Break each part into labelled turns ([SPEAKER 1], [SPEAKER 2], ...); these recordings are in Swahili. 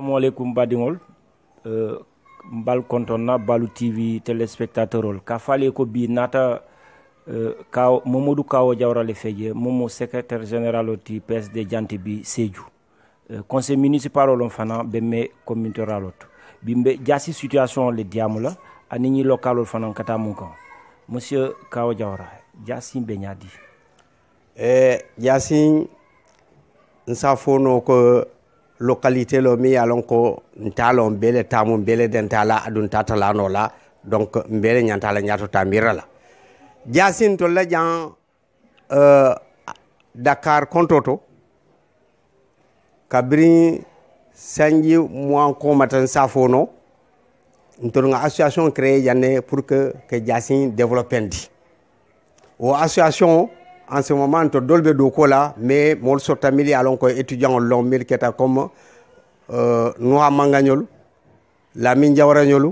[SPEAKER 1] assalamualeykum baɗigol euh, mbal balu tv téléspectateur Kafali ka ko bi naata euh, kaw mamadou kawo le momo secrétaire général o psd jante bi euh, conseil municipal olon beme communautaire alot Bimbe, situation le diamula Ani local ol kata mungo. monsieur kawo jawra, jaasin ɓe
[SPEAKER 2] Jasi e ko localité lo mi ye lon ko nta bele tamu bele dentala adun tatalano la donc mbele ñanta la ñato tamira la jasin to la jan euh dakar kontoto kabri sanji mois ko matan safono nga association créée janne pour que que jasin ndi o association en ce moment to dolɓe dow kola mais Molso Tamili mili alon koye étudiant en long mil keta comme euh, noa mangañol lamin jawrañolu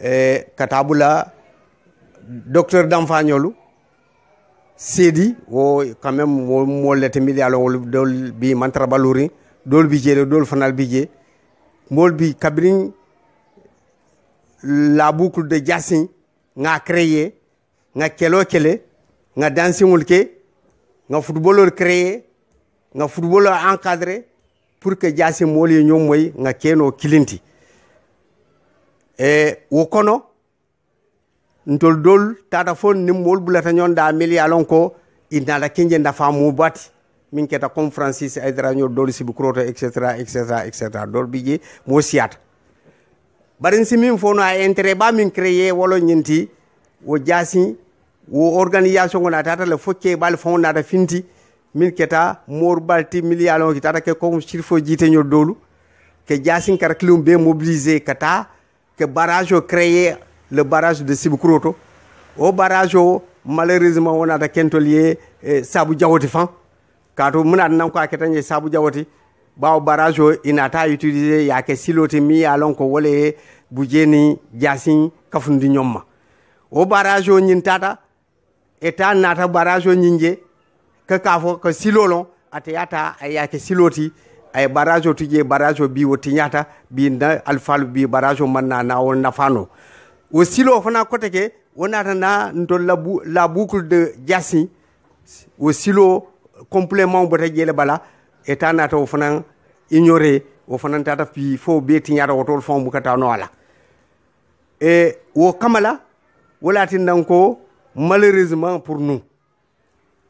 [SPEAKER 2] et katabula docteur d'enfantñolu Sidi, ou quand même wo mollete mili alon Dolbi dol bi mantara baluri dol bi jeeɗe dol fanal Bije, mol bi la boucle de jasin nga créé nga kelo kele nga dansiŋol ke nga footballol créé nga futbolo encadré pour que jasi moolu ye ñoom moy nga keno kilinti e wo kono ntol dol tata fon ni moolu bulata ñon da miliya lon ko inata kinje ndafa mu bati min keta comme francis aydara ñol dol sibi kuroto etc etc etc dol bi je mo siyata barin si min fono a intérêt ba min créé wolo ñinti wo jasi wo organisation ngona tata le fokke bal fon nata finti min keta mor balti millialon ki tata ke ko sirfo jite nyol dolu ke jasin kar klum be mobiliser kata ke barrage o créé le barrage de Sibukroto o barrage o malheureusement wonata kentolier eh, sabu jawoti fan kato muna nan ko ke nye sabu jawoti bawo barrage o inata utiliser ya ke siloti mi alon ko wole bujeni jasin kafundi nyomma o barrage o nyintata eta nata barrage o ñinje ke ka fo ko silo lon yata a eh, yake siloti ay eh, barrage o tuje barrage o bi wo tiñata bi na alfalu bi barrage o manna na won nafano wo silo fana kote ke wonata na ntol la, bu, la boucle de jassi wo silo complément bota jele bala eta nata wo fana ignoré wo fana tata fi fo be tiñata wotol fon bukata no ala e eh, wo kamala walatin nan malheureusement pour nous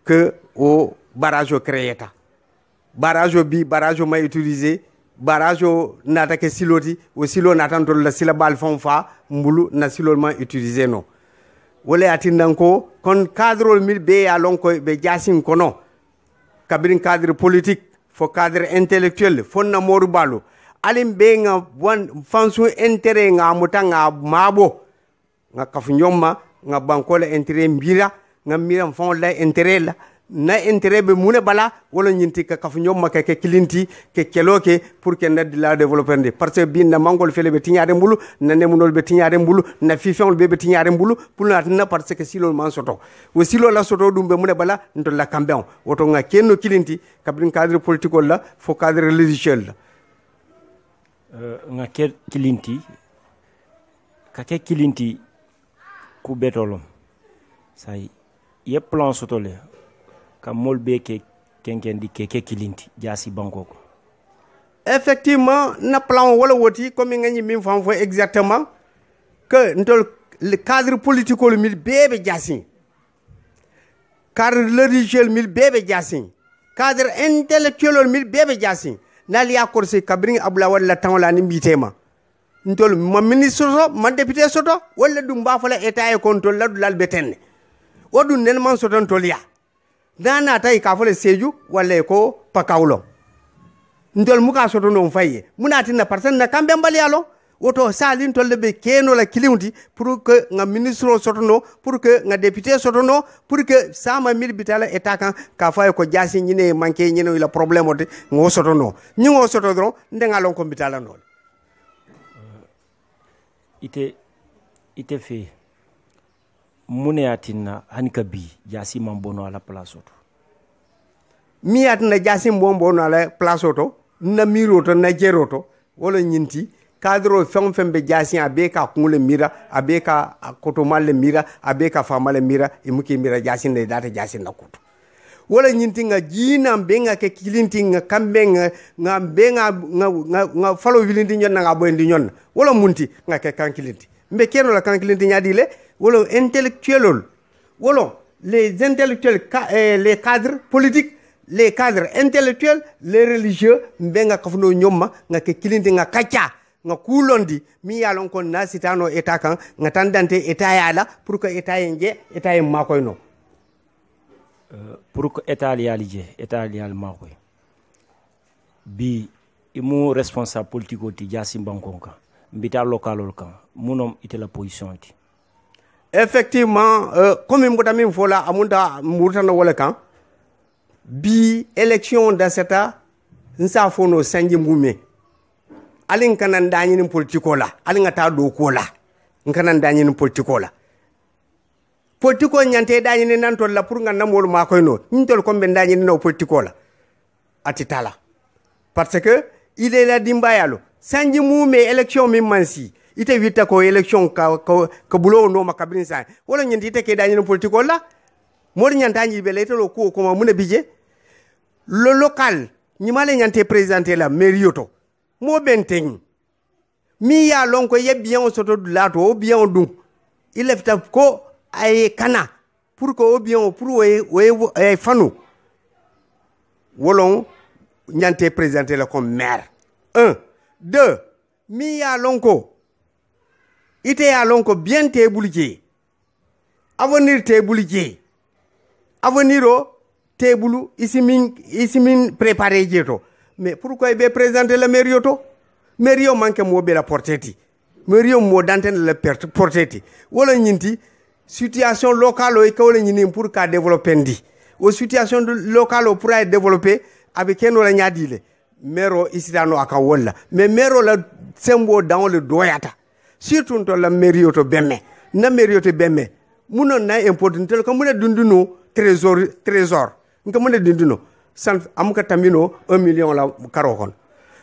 [SPEAKER 2] que au barrage créé. Créeta barrage bi barrage may utilisé, barrage nata ke siloti o silo natan to la sila bal fon fa mbulu na silo ma utilisé non. wala atinanko, kon cadre mil be ya lon ko be jasin kono kabirin cadre politique faut cadre intellectuel faut na moru balu Alim be nga wan fansu intérêt nga mutanga mabo nga kafu nga banko la intérêt mbira nga mira fon la intérêt la na intérêt be mune bala wala ñinti ka kafu ñom ma ke kilinti ke keloke pour que ned la développer ndi parce que bin na mangol fele be tiñare mbulu na nemunol be tiñare mbulu na fifon be be tiñare mbulu pour na na parce que silo man soto wo silo la soto dum be mune bala ndo la kambeon woto nga kenno kilinti bin cadre politique la fo cadre religieux la
[SPEAKER 1] euh, nga ke kilinti ka ke kilinti say sa plan sotole kam mol be ke kenkendi keke kilinti jasi banko
[SPEAKER 2] effectivement na plan wala woti komi gañi min fan fo exactement que ntol le cadre politicol mil bébé jasi cadre religieux mil bébé jasi cadre intellectuel mil bébé jasi nali akorsi se kabrin abla wala tan wala ni mbitema ntol ma ministre to ma député soto walla ɗum mbafala état e kon tol laɗulal be tenne wo nen man soton tol ya dana tay ka fole seju walla e ko pakawlon ntol muka soto non faye munati na parcen na kambe mbalialo woto salin be keno la kiliwdi pour que nga ministre o no pour que nga député no pour que sama mirbitala état kan ka fawi ko jasi ñine e manke ñine problème ila probléme ode go sotono ñigo soto doron ndengalon ko bitala no
[SPEAKER 1] ite ite fe mune atina tinna hani ka bi jasi man bono ala place to
[SPEAKER 2] mi atina tinna jaasi no ala place to na miro to na jero to wala nyinti kadro fem fem be jaasi a bee ka kuŋo le mira a bee ka kotomal le mira a bee ka famale mira i mu mira jasi ne i daata na kutu wala ñintinga jiina mbenga ke nga kambe nga nga mbenga nga nga, nga falo wilindi ñonna nga boyndi ñonna wala munti nga ke kankilinti mbe kéno la kankilinti ñadi le wala intellectuelol wala les intellectuels eh, les cadres politiques les cadres intellectuels les religieux nga kafno ñomma nga ke kilinti nga kacca nga kulondi mi ya lon kon na sitano eta kan nga tandante eta yala pour que eta yenje eta yen makoyno Euh, pour que état li yaali makoy bi
[SPEAKER 1] imu responsable politique ti jasi bankonka kan mbita lokalol kan munom itela position ti
[SPEAKER 2] effectivement euh, comme mbota min fola amunta murtano wala kan bi élection da seta nsa fono sanji mbume alin kanan dañinin politiko la alin ka ta doko la nkanan dañinin politiko la politiko ñante dañini nan tol la pour ganna moolu ma koy no ñin tol dañini no politiko la ati tala parce que il est la dimbayalo sanji mume élection min man si ite witta ko élection ka ka, ka bulowo noma kabini sa wala ñanti ite ke dañini politiko la moolu ñantañi ɓe laytalo kuwo koma mune bije lo local ñimale ñante présidenté la mairie mo ɓenteñ mi ya lon ko ye biyen soto dulato o biyen dum il lefta ko a eh, ye kana pour que ou bien pour o ye o e, ye fanu wolon ɲante présenté la comme maire un deux min y'a lon ko ite y'a lon ko bien t'e bulu je avenir t'e bulu je avenir o t'e bulu isi min isi min préparé je to mais pourquoi il bɛ présenté la mairie to mairie man kɛ mɔɔ la porté ti mairie mɔɔ dantɛ la porter ti wala ɲinti situation locale e kawle ñinin pour qu'à développer ndi situation locale pour être développé développer aɓe kenola ñaadile maire ici dans nos akawola, mais maire o la dans le doyata surtout to la mairie o to bemme na mairie o to bemme munon important tel ko mune dunduno trésor trésor on a dunduno nous sans tambino 1 million la karo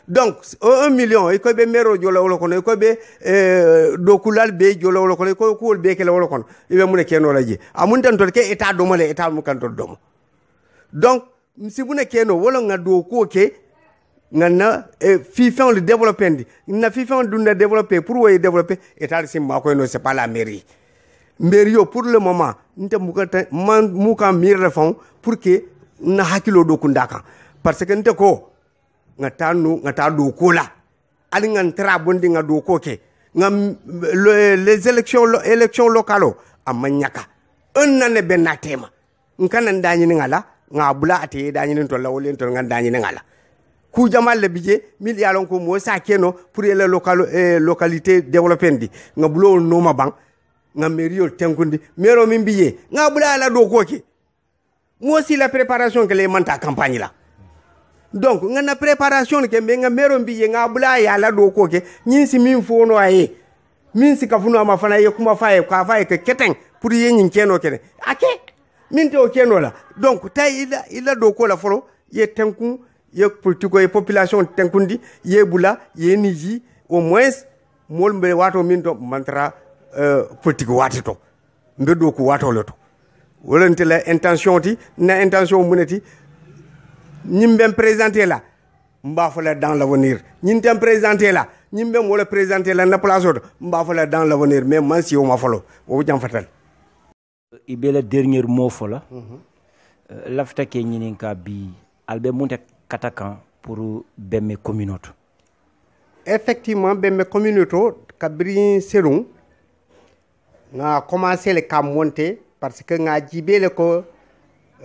[SPEAKER 2] donc o un million e koɓe mairo jola wolo kono e euh, koɓe kulal be jola wolo kono e koye kuwol be kele wolo kono eɓe mune kenola ji amun tan tol ke état domole état mu kantor domo donc si mune keno wolo ga dow kuwo ke ganna e fifeŋo le développé ndi na fifeŋo dunda développé pour woye développé état le simma koyno c'est pas la mairie mairie yo pour le moment nte mukata man mukan mirre faŋo pour que na hakkilo dokunda kan parce que nte ko nga nga bondi nga nga les élections locales a ma un n ben na ne tema la la le bije mil ya lon ko mo sa pour les local eh, localité développendi nga bulo no ma bang nga meriol tenkundi mero biye nga bula la do ko ke la préparation que les manta campagne la donc ngana préparation ke mbe nga mero mbi ye nga bula ya la do ko ke nyin si min fo no aye min si ka funu ma na ye kuma fa ye ka fa ye ke keten pour ye nyin keno ake min te o keno la donc tay ila ila do ko la folo ye tenku ye politiko ye population tenkundi ye bula ye niji au moins mol mbe wato min do mantra euh, politiko wato to mbe wato loto to intention ti na intention muneti ñim ɓen présenté la dans l'avenir ñin présenté la wala la na place dans l'avenir mais man si fatal dernier mot mhm.
[SPEAKER 1] euh, bi albe munte katakan pour bemme communautés.
[SPEAKER 2] effectivement communauté kabri selon nga commencé le ka monter parce que nga le ko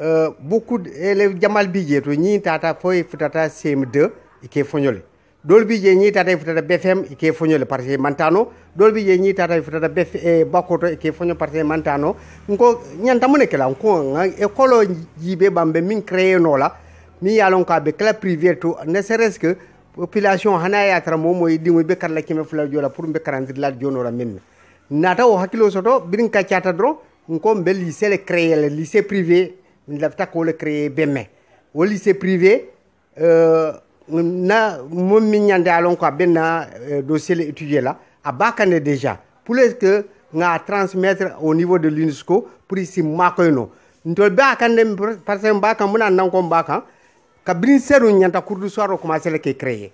[SPEAKER 2] Euh, beaucoup d'élèves jamal bije to ñi tata foy futata cm2 ike foñole dol bije ñi tata futata bfm ike foñole parce que mantano dol bije ñi tata futata bf e eh, bakoto ike foño parce que mantano nko ñanta mo nekela nko école jibe bambe min créé no la mi yalon ka be club privé to ne serait-ce que population hana ya tara mo moy dimo be kala kime fula jola pour be karandir la jono la min nata o hakilo soto birin ka chata dro nko be lycée le créé le lycée privé lafta ko le créer bemme au lycée privé euh, na mom mi ñande ko benna euh, dossier le étudier là à bakane déjà pour que nga transmettre au niveau de l'UNESCO pour ici makoyno ntol bakane parce que bakane muna nan ko bakane kabrin seru nyanta cours du soir ko ma créer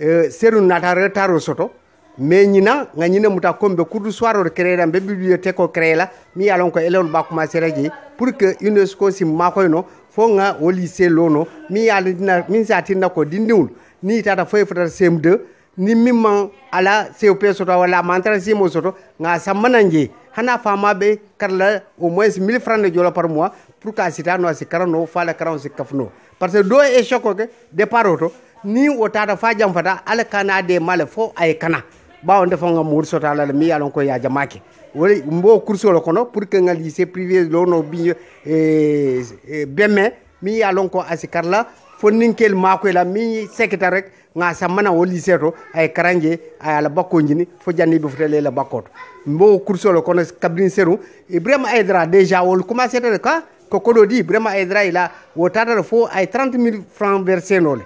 [SPEAKER 2] euh, seru nata retard soto mais ñina nga ñine muta kombe kudu soirore créera mbe bibliothèque o créé la mi yalon ko elewol ba commencé regi pour que unesco sim makoyno fo nga o lycée lono mi yalla dina min satinna ko dindiwul ni tata foy fotata sem 2 ni mimman ala cop soto walla mantara simo soto nga sammana je hana fama be karla au moins 1000 francs de jolo par mois pour ka sita no si karano fala karan si kafno parce que do e choco ke départ oto ni o tata fa jam fata ala kana de male fo ay kana bawo nde fonga mur sota la mi yalon ko yaja make wori mbo kurso lo kono pour que ngal lycée privé lo no bi e, e bemme mi yalon ko asikar la fonninkel mako la mi sekita rek nga samana o lycée to ay karanje ay ala bakko jini fo janni be futale la bakkoto mbo kurso lo kono kabrin seru ibrahima e, aydra déjà wol commencé de ka ko kodo di ibrahima aydra ila wotata fo ay 30000 000 francs versé nole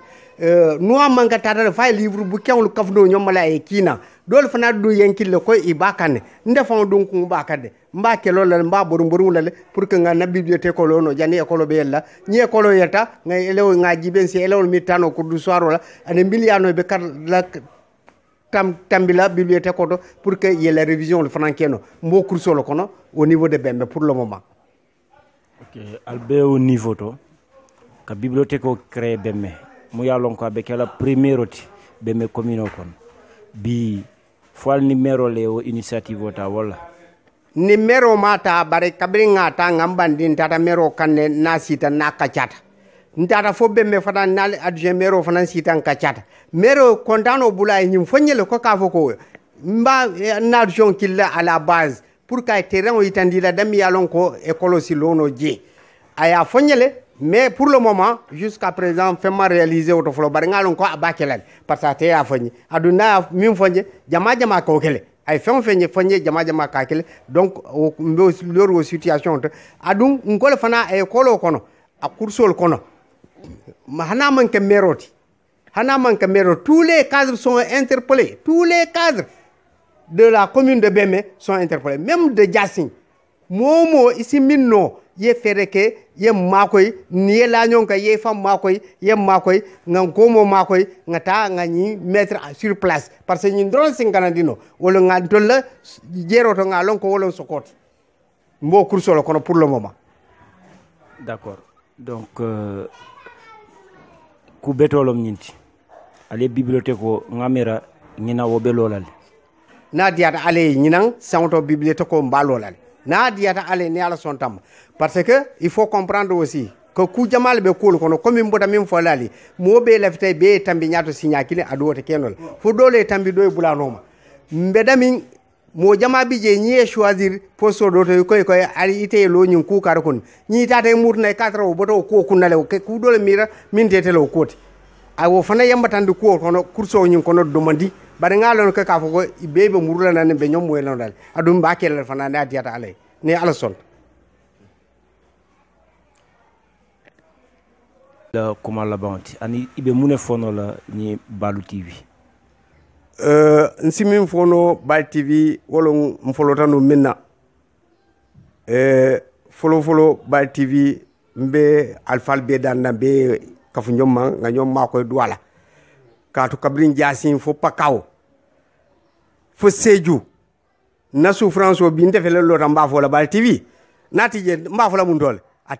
[SPEAKER 2] nuwa manga tara fa livre bu kewlu kafdo nyomala e kina dol fana du le ko ibakane nde fa dun ku bakade mba kelo la mba borum borum le pour que nga na bibliothèque ko lono jani e kolo bella ni e kolo yeta nga elew nga jiben si elew mi tano ko du soir la ane miliano be kar la tam tambila bibliothèque ko pour que y ait la révision le franqueno mbo kurso lo kono au niveau de bembe pour le moment
[SPEAKER 1] ok albe au niveau to ka bibliothèque ko créer bembe mu ya lon ko be kela premiére ti
[SPEAKER 2] ɓe me commune o kono bi fal numéro le o initiative o ta walla ni ma ta bare kabiri ŋa ta ŋambandin tata mero kanne na sita na kacata ntata fo me fana nal adjoint mero fana sitan kacata mero kontano bula e ñim ñele ko ka fo ko mba na adjoint killa à la base pour ka terrain o yitandila dami yalon ko écolo si lono je aya foñele mais pour le moment jusqu'à présent femma réalisé auto folo bari ngalon ko abakelal par sa te ya fanyi aduna min fanyi jama jama ko kele ay fen fen fanyi jama jama ka kele donc a lor situation to adun ngol fana e kolo kono a kursol kono hana man ke meroti hana man meroti tous les cadres sont interpellés tous les cadres de la commune de Bemé sont interpellés même de Jassine momo ici, minno ye fereke ye makoy ni ye lañon ka ye fam makoy ye makoy ngan komo makoy nga ta nga mettre en sur place parce que ni ndron singanandino wala nga dolla jeroto nga lon ko wala sokot mbo kurso lo kono pour le moment d'accord
[SPEAKER 1] donc euh, ku betolom ñinti ale bibliothèque o ngamira ñina wo be lolal
[SPEAKER 2] na diyata ale ñinan santo bibliothèque o mbalolal na diyata ale ni ala son tam parce que il faut comprendre aussi ko jamal ɓe kuol kono komin mboda min folali moɓe lafitay be tambi ñato sinya kile a wota kenol fo dole e tambi bula noma mbeda min mo jama bi je ni choisir posto ɗo to koye koye ari ite ku kar kukara kon tata e mutunay quatre o boto o kuo kunnale ku dole mira min tetele koti kooti awo fana yambatande ko kono kurso o ñin kono domandi bare ngalon ko ka fo ko ɓe ɓe murulanani ɓe dal adum ba kellal fana na diata ale ne ala
[SPEAKER 1] la kuma labanw ani i be mun ne fɔ la ni balu
[SPEAKER 2] tv uh, n si min fɔ nɔ tv wolon n fɔlɔta no min na uh, folofolo balu tv euh, mbe be alifal be dan na be kafuɲɔ ma nga ɲɔ makoye duwala a la k'a jasin fo pakawo fo seju na o bi n tɛ fɛlɛ lɔta n la balu tv n'a ti jɛ b'a fɔ la mun tɔ le a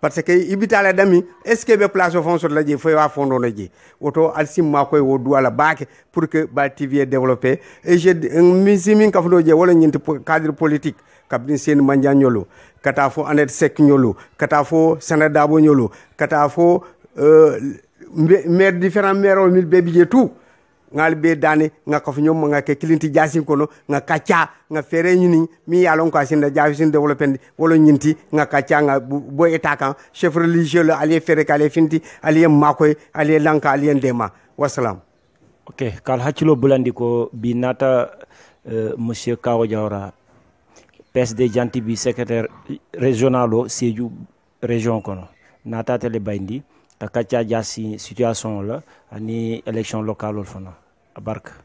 [SPEAKER 2] parce que i bitala dami est ce que ɓe place o fon sotla je foye wa fondono je woto alsimma koye wo duwala baake pour que ba tv e développé et je min simin kafuɗo je wala ñinti cadre politique kabdin seni mandia ñolo kata fo anet sek ñolo kata fo sanadabo ñolo kata fo euh, maire différent maire o min tout ngal be dani nga ko nyom nga ke kilinti jasi kono nga kacha nga fere nyini mi yalon ko asinda jawi sin development wolo nyinti nga kacha nga bo etakan chef religieux le alié fere kale finti alié makoy alié lanka alié ndema wassalam
[SPEAKER 1] ok kal haccilo bulandi ko bi nata eh, monsieur kawo jawra psd janti bi secrétaire régional o sédiou région kono tele bayndi ta kacca jasi situation la ani élection locale ol fana barka